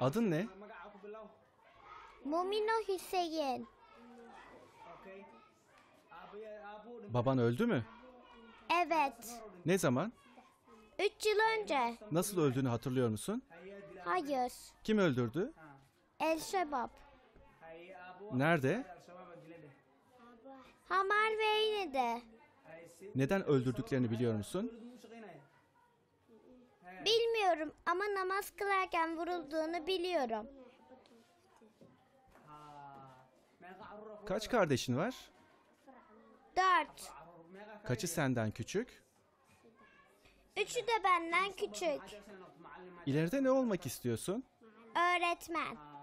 Adın ne? Momino Hüseyin. Baban öldü mü? Evet. Ne zaman? Üç yıl önce. Nasıl öldüğünü hatırlıyor musun? Hayır. Kim öldürdü? El Şebap. Nerede? Hamar ve iğnede. Neden öldürdüklerini biliyor musun? Bilmiyorum. Biliyorum ama namaz kılarken vurulduğunu biliyorum. Kaç kardeşin var? Dört. Kaçı senden küçük? Üçü de benden küçük. İleride ne olmak istiyorsun? Öğretmen.